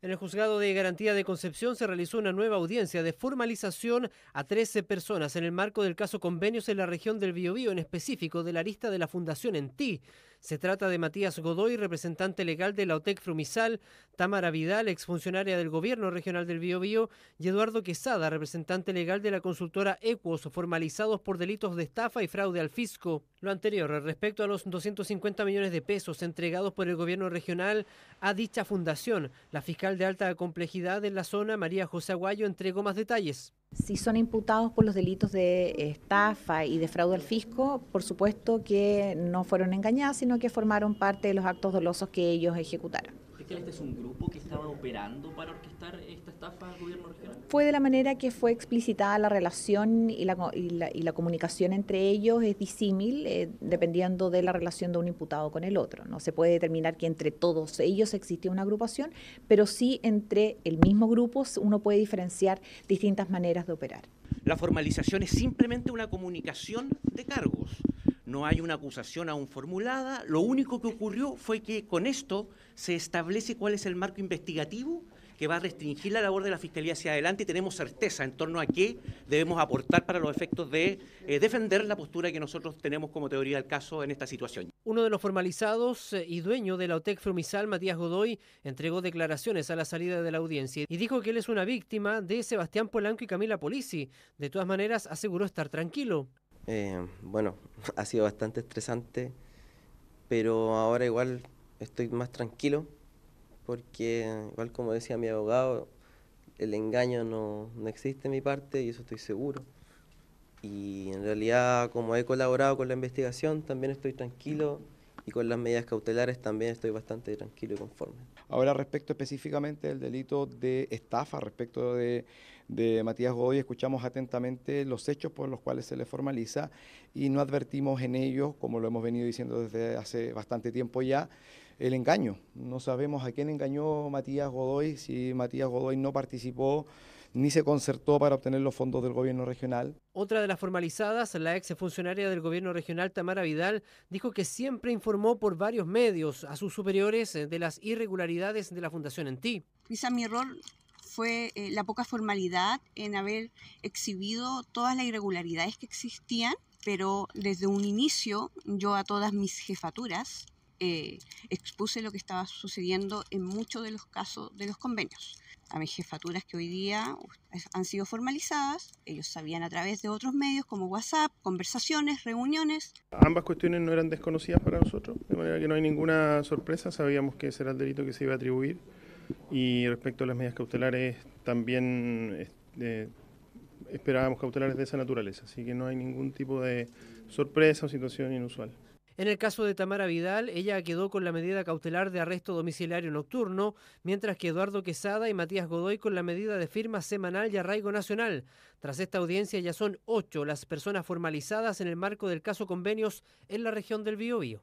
En el juzgado de garantía de Concepción se realizó una nueva audiencia de formalización a 13 personas en el marco del caso convenios en la región del Biobío, en específico de la lista de la Fundación en Ti. Se trata de Matías Godoy, representante legal de la OTEC Frumisal, Tamara Vidal, exfuncionaria del Gobierno Regional del Biobío, y Eduardo Quesada, representante legal de la consultora Equos, formalizados por delitos de estafa y fraude al fisco. Lo anterior, respecto a los 250 millones de pesos entregados por el Gobierno Regional a dicha fundación, la fiscal de alta complejidad en la zona, María José Aguayo, entregó más detalles. Si son imputados por los delitos de estafa y de fraude al fisco, por supuesto que no fueron engañadas, que formaron parte de los actos dolosos que ellos ejecutaron. ¿Este es un grupo que estaba operando para orquestar esta estafa al gobierno regional? Fue de la manera que fue explicitada la relación y la, comunicación entre ellos es disímil eh, dependiendo de la relación de un imputado con el otro. No se puede determinar que entre todos ellos existía una agrupación, pero sí entre el mismo grupo uno puede diferenciar distintas maneras de operar. La formalización es simplemente una comunicación de cargos no hay una acusación aún formulada. Lo único que ocurrió fue que con esto se establece cuál es el marco investigativo que va a restringir la labor de la Fiscalía hacia adelante y tenemos certeza en torno a qué debemos aportar para los efectos de eh, defender la postura que nosotros tenemos como teoría del caso en esta situación. Uno de los formalizados eh, y dueño de la OTEC Frumisal, Matías Godoy, entregó declaraciones a la salida de la audiencia y dijo que él es una víctima de Sebastián Polanco y Camila Polisi. De todas maneras, aseguró estar tranquilo. Eh, bueno, ha sido bastante estresante, pero ahora igual estoy más tranquilo, porque igual como decía mi abogado, el engaño no, no existe en mi parte y eso estoy seguro. Y en realidad como he colaborado con la investigación, también estoy tranquilo y con las medidas cautelares también estoy bastante tranquilo y conforme. Ahora respecto específicamente del delito de estafa, respecto de, de Matías Godoy, escuchamos atentamente los hechos por los cuales se le formaliza y no advertimos en ellos, como lo hemos venido diciendo desde hace bastante tiempo ya, el engaño. No sabemos a quién engañó Matías Godoy, si Matías Godoy no participó ni se concertó para obtener los fondos del gobierno regional. Otra de las formalizadas, la ex funcionaria del gobierno regional Tamara Vidal, dijo que siempre informó por varios medios a sus superiores eh, de las irregularidades de la Fundación en ti. Quizá mi error fue eh, la poca formalidad en haber exhibido todas las irregularidades que existían, pero desde un inicio yo a todas mis jefaturas eh, expuse lo que estaba sucediendo en muchos de los casos de los convenios. A mis jefaturas que hoy día pues, han sido formalizadas, ellos sabían a través de otros medios como WhatsApp, conversaciones, reuniones. Ambas cuestiones no eran desconocidas para nosotros, de manera que no hay ninguna sorpresa, sabíamos que ese era el delito que se iba a atribuir. Y respecto a las medidas cautelares, también este, esperábamos cautelares de esa naturaleza, así que no hay ningún tipo de sorpresa o situación inusual. En el caso de Tamara Vidal, ella quedó con la medida cautelar de arresto domiciliario nocturno, mientras que Eduardo Quesada y Matías Godoy con la medida de firma semanal y arraigo nacional. Tras esta audiencia ya son ocho las personas formalizadas en el marco del caso convenios en la región del Biobío.